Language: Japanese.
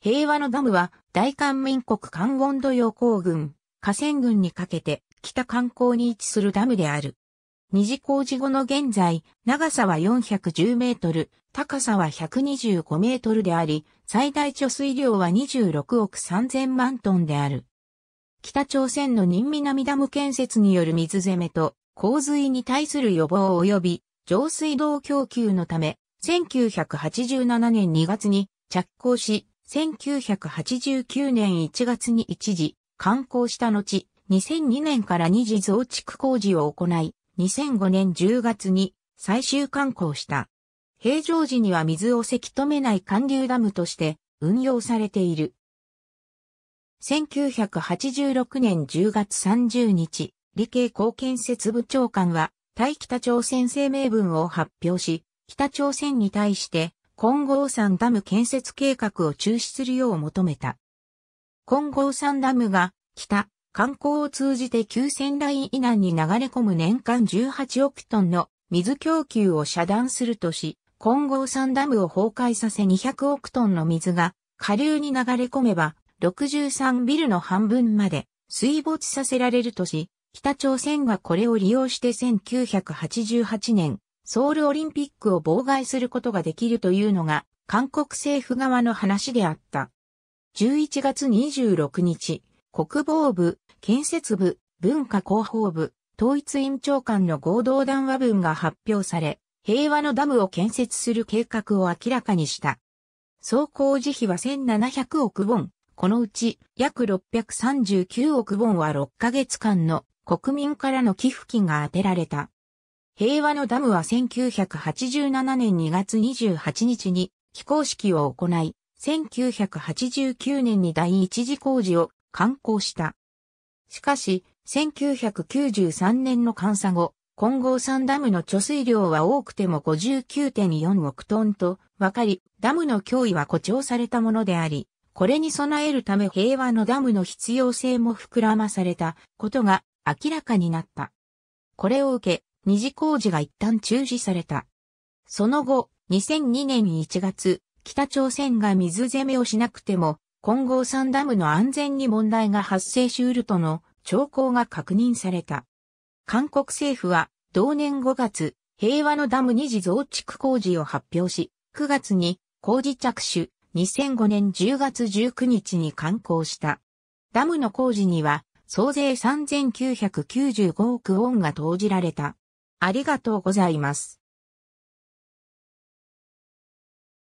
平和のダムは、大韓民国関温土洋行軍、河川軍にかけて、北観光に位置するダムである。二次工事後の現在、長さは410メートル、高さは125メートルであり、最大貯水量は26億3000万トンである。北朝鮮の新南ダム建設による水攻めと洪水に対する予防及び上水道供給のため、1987年2月に着工し、1989年1月に一時、完工した後、2002年から二次増築工事を行い、2005年10月に最終完工した。平常時には水をせき止めない寒流ダムとして運用されている。1986年10月30日、理系公建設部長官は、対北朝鮮声明文を発表し、北朝鮮に対して金剛山ダム建設計画を中止するよう求めた。金剛山ダムが北、観光を通じて9000ライン以内に流れ込む年間18億トンの水供給を遮断するとし、金剛山ダムを崩壊させ200億トンの水が下流に流れ込めば63ビルの半分まで水没させられるとし、北朝鮮はこれを利用して1988年ソウルオリンピックを妨害することができるというのが韓国政府側の話であった。11月26日、国防部、建設部、文化広報部、統一委員長官の合同談話文が発表され、平和のダムを建設する計画を明らかにした。総工事費は1700億ウォン、このうち約639億ウォンは6ヶ月間の国民からの寄付金が充てられた。平和のダムは1987年2月28日に起工式を行い、1989年に第一次工事を完工した。しかし、1993年の監査後、混合山ダムの貯水量は多くても59.4億トンと分かり、ダムの脅威は誇張されたものであり、これに備えるため平和のダムの必要性も膨らまされたことが明らかになった。これを受け、二次工事が一旦中止された。その後、2002年1月、北朝鮮が水攻めをしなくても、混合3ダムの安全に問題が発生しうるとの兆候が確認された。韓国政府は、同年5月、平和のダム二次増築工事を発表し、9月に工事着手、2005年10月19日に完工した。ダムの工事には、総勢3995億ウォンが投じられた。ありがとうございます。